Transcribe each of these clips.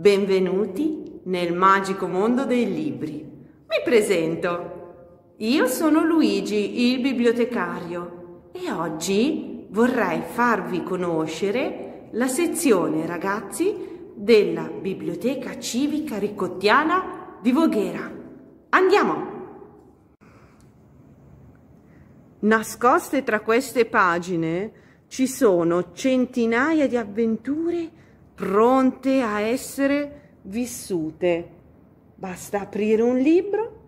Benvenuti nel magico mondo dei libri. Mi presento. Io sono Luigi, il bibliotecario, e oggi vorrei farvi conoscere la sezione ragazzi della Biblioteca Civica Ricottiana di Voghera. Andiamo! Nascoste tra queste pagine ci sono centinaia di avventure pronte a essere vissute. Basta aprire un libro,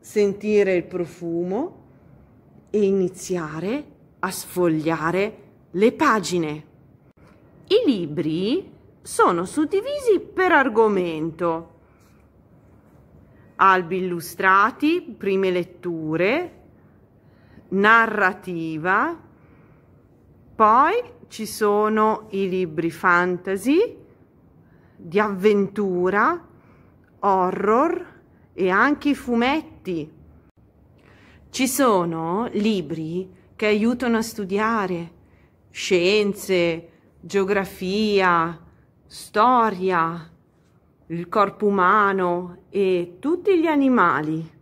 sentire il profumo e iniziare a sfogliare le pagine. I libri sono suddivisi per argomento. Albi illustrati, prime letture, narrativa, poi ci sono i libri fantasy, di avventura, horror e anche i fumetti. Ci sono libri che aiutano a studiare scienze, geografia, storia, il corpo umano e tutti gli animali.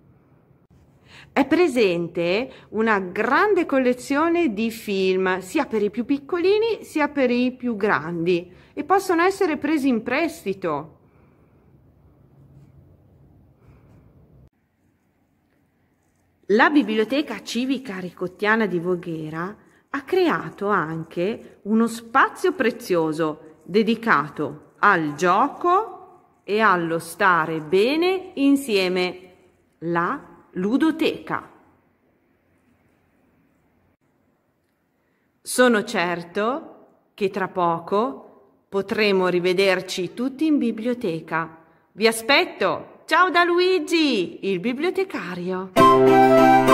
È presente una grande collezione di film, sia per i più piccolini sia per i più grandi, e possono essere presi in prestito. La Biblioteca Civica Ricottiana di Voghera ha creato anche uno spazio prezioso dedicato al gioco e allo stare bene insieme, la ludoteca. Sono certo che tra poco potremo rivederci tutti in biblioteca. Vi aspetto! Ciao da Luigi, il bibliotecario!